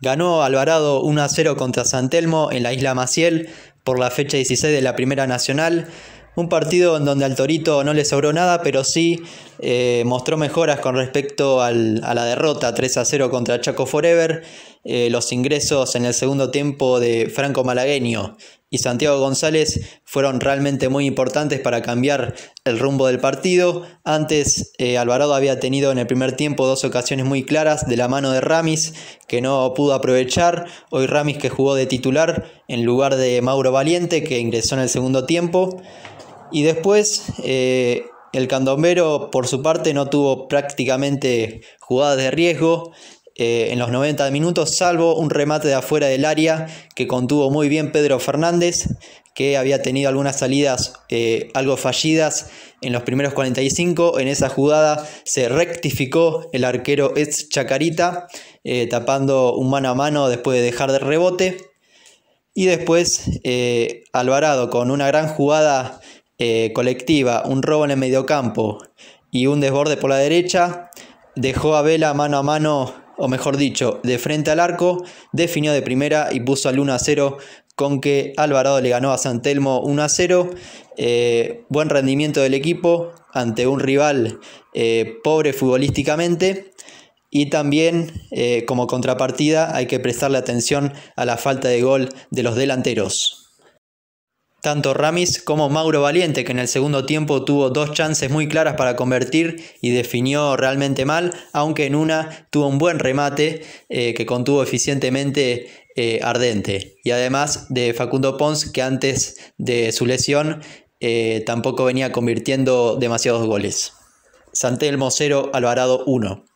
Ganó Alvarado 1 a 0 contra Santelmo en la isla Maciel por la fecha 16 de la Primera Nacional. Un partido en donde al Torito no le sobró nada, pero sí eh, mostró mejoras con respecto a la derrota 3 a 0 contra Chaco Forever. Eh, los ingresos en el segundo tiempo de Franco Malagueño y Santiago González fueron realmente muy importantes para cambiar el rumbo del partido. Antes eh, Alvarado había tenido en el primer tiempo dos ocasiones muy claras de la mano de Ramis que no pudo aprovechar. Hoy Ramis que jugó de titular en lugar de Mauro Valiente que ingresó en el segundo tiempo. Y después eh, el candombero por su parte no tuvo prácticamente jugadas de riesgo. Eh, en los 90 minutos, salvo un remate de afuera del área que contuvo muy bien Pedro Fernández, que había tenido algunas salidas eh, algo fallidas en los primeros 45. En esa jugada se rectificó el arquero ex Chacarita, eh, tapando un mano a mano después de dejar de rebote. Y después Alvarado con una gran jugada colectiva, un robo en el mediocampo y un desborde por la derecha, dejó a Vela mano a mano o mejor dicho, de frente al arco, definió de primera y puso al 1 0 con que Alvarado le ganó a San Telmo 1 0. Eh, buen rendimiento del equipo ante un rival eh, pobre futbolísticamente. Y también, eh, como contrapartida, hay que prestarle atención a la falta de gol de los delanteros tanto Ramis como Mauro Valiente, que en el segundo tiempo tuvo dos chances muy claras para convertir y definió realmente mal, aunque en una tuvo un buen remate eh, que contuvo eficientemente eh, Ardente. Y además de Facundo Pons, que antes de su lesión eh, tampoco venía convirtiendo demasiados goles. Santelmo 0, Alvarado 1.